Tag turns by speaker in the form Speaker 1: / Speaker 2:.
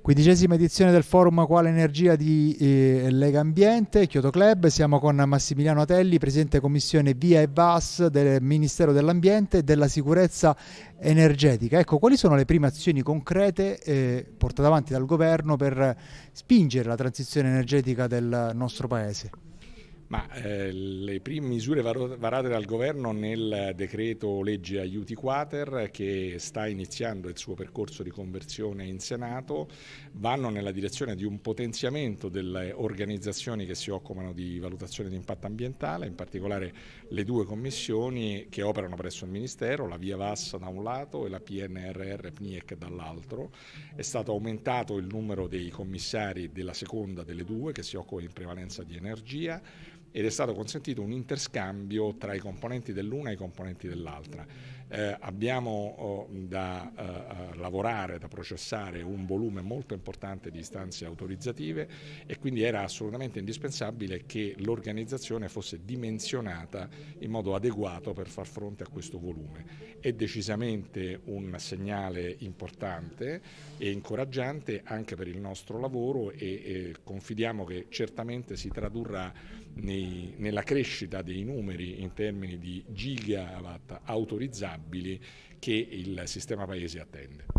Speaker 1: Quindicesima edizione del forum Quale Energia di eh, Lega Ambiente, Chioto Club, siamo con Massimiliano Atelli, Presidente Commissione Via e VAS del Ministero dell'Ambiente e della Sicurezza Energetica. Ecco, quali sono le prime azioni concrete eh, portate avanti dal Governo per spingere la transizione energetica del nostro Paese?
Speaker 2: Ma eh, le prime misure varate dal governo nel decreto legge aiuti quater che sta iniziando il suo percorso di conversione in Senato vanno nella direzione di un potenziamento delle organizzazioni che si occupano di valutazione di impatto ambientale, in particolare le due commissioni che operano presso il Ministero, la Via Vassa da un lato e la PNRR PNIEC dall'altro. È stato aumentato il numero dei commissari della seconda delle due che si occupa in prevalenza di energia ed è stato consentito un interscambio tra i componenti dell'una e i componenti dell'altra. Eh, abbiamo oh, da eh, eh, lavorare, da processare un volume molto importante di istanze autorizzative e quindi era assolutamente indispensabile che l'organizzazione fosse dimensionata in modo adeguato per far fronte a questo volume. È decisamente un segnale importante e incoraggiante anche per il nostro lavoro e, e confidiamo che certamente si tradurrà nei nella crescita dei numeri in termini di gigawatt autorizzabili che il sistema paese attende.